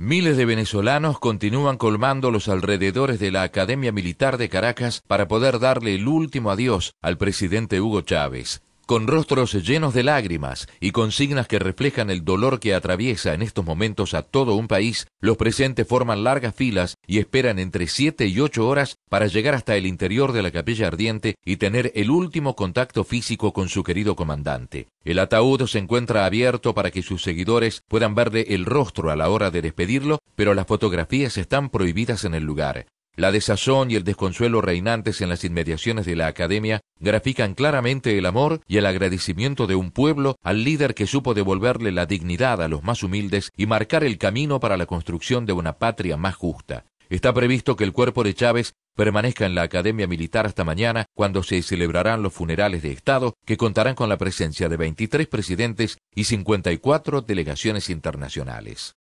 Miles de venezolanos continúan colmando los alrededores de la Academia Militar de Caracas para poder darle el último adiós al presidente Hugo Chávez con rostros llenos de lágrimas y consignas que reflejan el dolor que atraviesa en estos momentos a todo un país, los presentes forman largas filas y esperan entre siete y ocho horas para llegar hasta el interior de la capilla ardiente y tener el último contacto físico con su querido comandante. El ataúd se encuentra abierto para que sus seguidores puedan verle el rostro a la hora de despedirlo, pero las fotografías están prohibidas en el lugar. La desazón y el desconsuelo reinantes en las inmediaciones de la academia grafican claramente el amor y el agradecimiento de un pueblo al líder que supo devolverle la dignidad a los más humildes y marcar el camino para la construcción de una patria más justa. Está previsto que el cuerpo de Chávez permanezca en la Academia Militar hasta mañana, cuando se celebrarán los funerales de Estado, que contarán con la presencia de 23 presidentes y 54 delegaciones internacionales.